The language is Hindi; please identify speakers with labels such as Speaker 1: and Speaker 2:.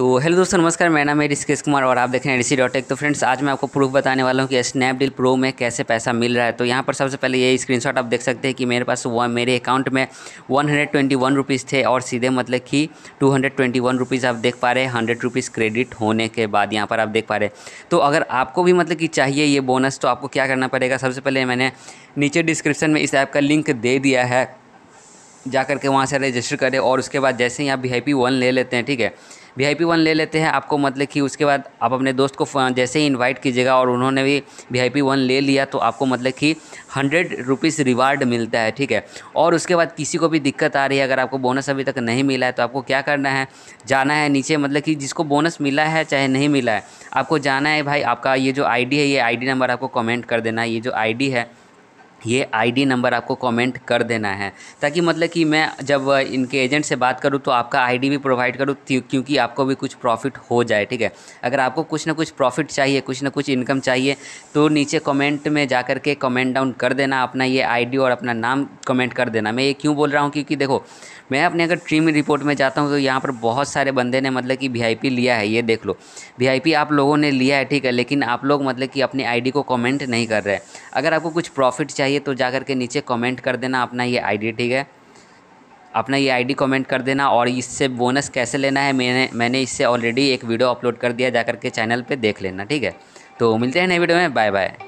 Speaker 1: तो हेलो दोस्तों नमस्कार मेरा नाम है ऋषिकेश कुमार और आप देख रहे हैं ऋषि डॉट एक तो फ्रेंड्स आज मैं आपको प्रूफ बताने वाला हूँ कि स्नैपडील प्रो में कैसे पैसा मिल रहा है तो यहाँ पर सबसे पहले ये स्क्रीनशॉट आप देख सकते हैं कि मेरे पास वह मेरे अकाउंट में one hundred twenty one rupees थे और सीधे मतलब कि two hundred twenty one rupees आप देख पा रहे हैं हंड्रेड रुपीज़ क्रेडिट होने के बाद यहाँ पर आप देख पा रहे हैं तो अगर आपको भी मतलब कि चाहिए ये बोनस तो आपको क्या करना पड़ेगा सबसे पहले मैंने नीचे डिस्क्रिप्शन में इस ऐप का लिंक दे दिया है जा करके वहाँ से रजिस्टर करें और उसके बाद जैसे ही आप वी आई पी वन ले लेते हैं ठीक है वी आई पी वन ले लेते हैं आपको मतलब कि उसके बाद आप अपने दोस्त को जैसे ही इन्वाइट कीजिएगा और उन्होंने भी वी आई पी वन ले लिया तो आपको मतलब कि हंड्रेड रुपीज़ रिवार्ड मिलता है ठीक है और उसके बाद किसी को भी दिक्कत आ रही है अगर आपको बोनस अभी तक नहीं मिला है तो आपको क्या करना है जाना है नीचे मतलब कि जिसको बोनस मिला है चाहे नहीं मिला है आपको जाना है भाई आपका ये जो आई डी है ये आई डी नंबर आपको कमेंट कर देना है ये जो आई डी है ये आईडी नंबर आपको कमेंट कर देना है ताकि मतलब कि मैं जब इनके एजेंट से बात करूँ तो आपका आईडी भी प्रोवाइड करूँ क्योंकि आपको भी कुछ प्रॉफिट हो जाए ठीक है अगर आपको कुछ ना कुछ प्रॉफिट चाहिए कुछ ना कुछ इनकम चाहिए तो नीचे कमेंट में जा कर के कमेंट डाउन कर देना अपना ये आईडी और अपना नाम कमेंट कर देना मैं ये क्यों बोल रहा हूँ क्योंकि देखो मैं अपने अगर ट्रीम रिपोर्ट में जाता हूँ तो यहाँ पर बहुत सारे बंदे ने मतलब कि वी लिया है ये देख लो वी आप लोगों ने लिया है ठीक है लेकिन आप लोग मतलब कि अपनी आई को कॉमेंट नहीं कर रहे अगर आपको कुछ प्रॉफिट चाहिए चाहिए तो जा कर के नीचे कमेंट कर देना अपना ये आईडी ठीक है अपना ये आईडी कमेंट कर देना और इससे बोनस कैसे लेना है मैंने मैंने इससे ऑलरेडी एक वीडियो अपलोड कर दिया जा कर के चैनल पर देख लेना ठीक है तो मिलते हैं नए वीडियो में बाय बाय